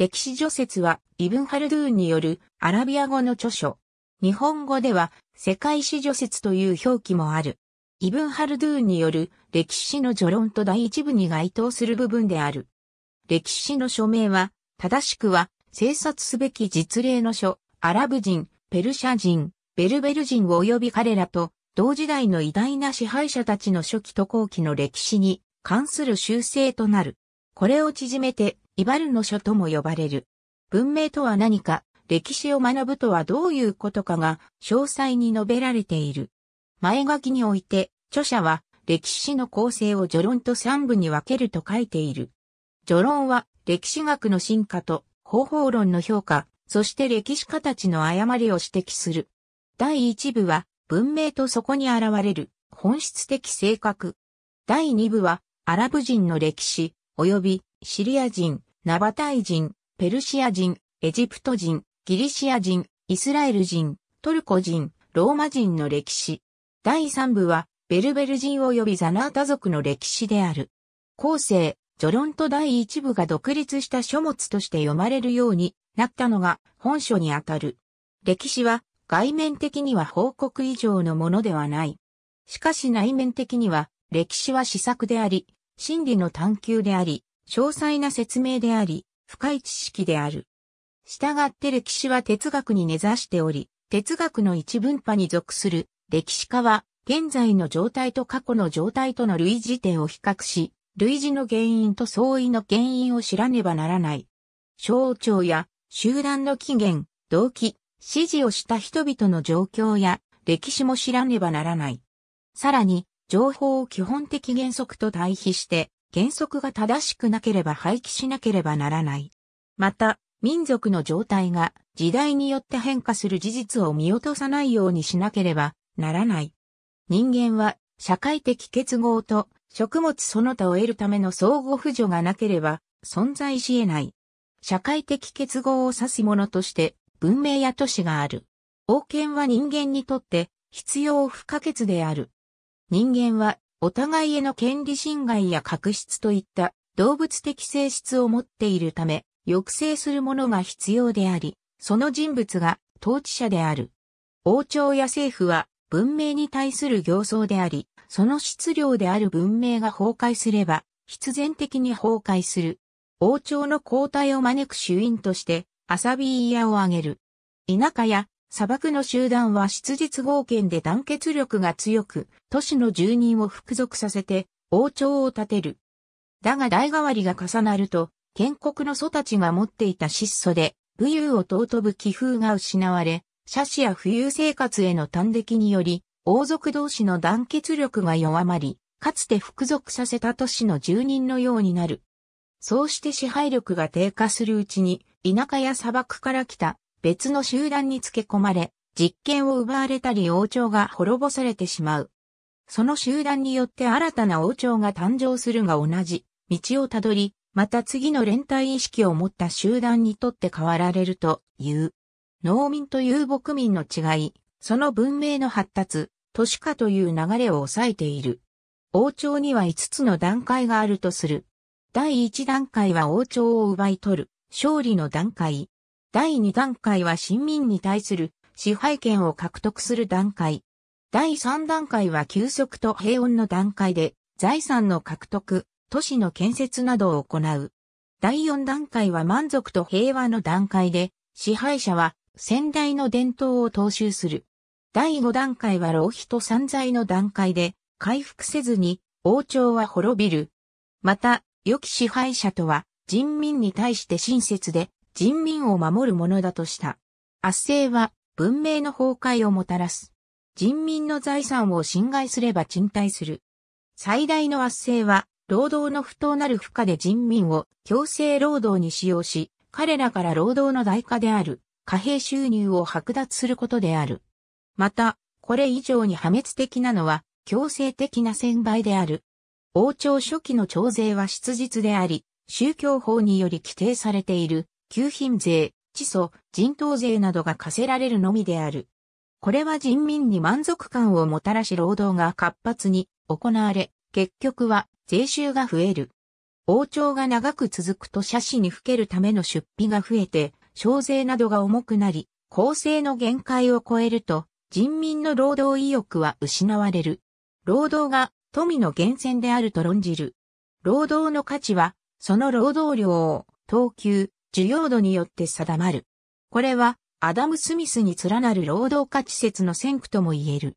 歴史除説はイブンハルドゥーンによるアラビア語の著書。日本語では世界史除説という表記もある。イブンハルドゥーンによる歴史の序論と第一部に該当する部分である。歴史の署名は、正しくは、制作すべき実例の書、アラブ人、ペルシャ人、ベルベル人及び彼らと、同時代の偉大な支配者たちの初期と後期の歴史に関する修正となる。これを縮めてイバルの書とも呼ばれる。文明とは何か、歴史を学ぶとはどういうことかが詳細に述べられている。前書きにおいて、著者は歴史の構成を序論と三部に分けると書いている。序論は歴史学の進化と方法論の評価、そして歴史家たちの誤りを指摘する。第一部は文明とそこに現れる本質的性格。第二部はアラブ人の歴史、及びシリア人、ナバタイ人、ペルシア人、エジプト人、ギリシア人、イスラエル人、トルコ人、ローマ人の歴史。第3部は、ベルベル人及びザナータ族の歴史である。後世、ジョロンと第1部が独立した書物として読まれるようになったのが本書にあたる。歴史は外面的には報告以上のものではない。しかし内面的には歴史は試作であり、真理の探求であり、詳細な説明であり、深い知識である。従って歴史は哲学に根ざしており、哲学の一分派に属する歴史家は、現在の状態と過去の状態との類似点を比較し、類似の原因と相違の原因を知らねばならない。象徴や集団の起源、動機、指示をした人々の状況や歴史も知らねばならない。さらに、情報を基本的原則と対比して、原則が正しくなければ廃棄しなければならない。また、民族の状態が時代によって変化する事実を見落とさないようにしなければならない。人間は社会的結合と食物その他を得るための相互扶助がなければ存在し得ない。社会的結合を指すものとして文明や都市がある。王権は人間にとって必要不可欠である。人間はお互いへの権利侵害や確執といった動物的性質を持っているため、抑制するものが必要であり、その人物が統治者である。王朝や政府は文明に対する行走であり、その質量である文明が崩壊すれば、必然的に崩壊する。王朝の交代を招く主因として、アサビーヤを挙げる。田舎や砂漠の集団は質実合憲で団結力が強く、都市の住人を服属させて、王朝を建てる。だが代替わりが重なると、建国の祖たちが持っていた質素で、武勇を尊ぶ気風が失われ、奢侈や富裕生活への端的により、王族同士の団結力が弱まり、かつて服属させた都市の住人のようになる。そうして支配力が低下するうちに、田舎や砂漠から来た別の集団につけ込まれ、実権を奪われたり王朝が滅ぼされてしまう。その集団によって新たな王朝が誕生するが同じ道をたどり、また次の連帯意識を持った集団にとって変わられるという。農民と遊牧民の違い、その文明の発達、都市化という流れを抑えている。王朝には5つの段階があるとする。第1段階は王朝を奪い取る、勝利の段階。第2段階は新民に対する支配権を獲得する段階。第3段階は休息と平穏の段階で財産の獲得、都市の建設などを行う。第4段階は満足と平和の段階で支配者は先代の伝統を踏襲する。第5段階は浪費と散財の段階で回復せずに王朝は滅びる。また、良き支配者とは人民に対して親切で人民を守るものだとした。圧政は文明の崩壊をもたらす。人民の財産を侵害すれば賃貸する。最大の圧政は、労働の不当なる負荷で人民を強制労働に使用し、彼らから労働の代価である貨幣収入を剥奪することである。また、これ以上に破滅的なのは強制的な専売である。王朝初期の徴税は質実であり、宗教法により規定されている給品税、地租、人頭税などが課せられるのみである。これは人民に満足感をもたらし労働が活発に行われ、結局は税収が増える。王朝が長く続くと社死にふけるための出費が増えて、小税などが重くなり、公正の限界を超えると、人民の労働意欲は失われる。労働が富の源泉であると論じる。労働の価値は、その労働量を、等級、需要度によって定まる。これは、アダム・スミスに連なる労働価値説の先駆とも言える。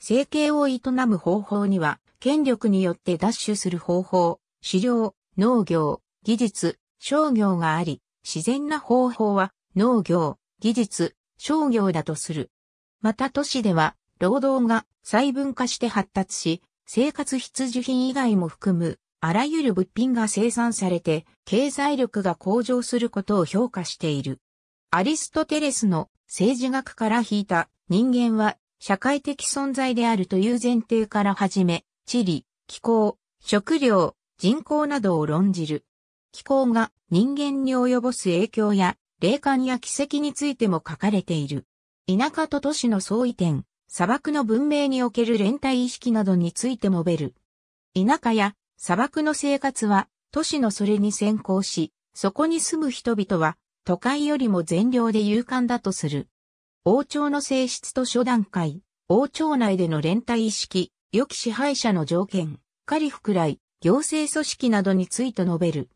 生計を営む方法には、権力によって奪取する方法、狩猟、農業、技術、商業があり、自然な方法は農業、技術、商業だとする。また都市では、労働が細分化して発達し、生活必需品以外も含むあらゆる物品が生産されて、経済力が向上することを評価している。アリストテレスの政治学から引いた人間は社会的存在であるという前提から始め、地理、気候、食料、人口などを論じる。気候が人間に及ぼす影響や霊感や奇跡についても書かれている。田舎と都市の相違点、砂漠の文明における連帯意識などについてもべる。田舎や砂漠の生活は都市のそれに先行し、そこに住む人々は都会よりも善良で勇敢だとする。王朝の性質と初段階、王朝内での連帯意識、良き支配者の条件、カリフくらい、行政組織などについて述べる。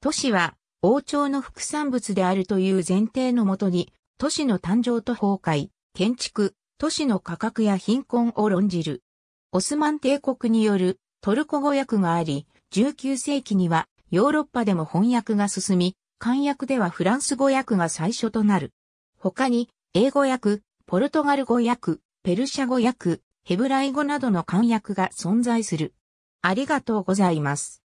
都市は王朝の副産物であるという前提のもとに、都市の誕生と崩壊、建築、都市の価格や貧困を論じる。オスマン帝国によるトルコ語訳があり、19世紀にはヨーロッパでも翻訳が進み、漢訳ではフランス語訳が最初となる。他に、英語訳、ポルトガル語訳、ペルシャ語訳、ヘブライ語などの漢訳が存在する。ありがとうございます。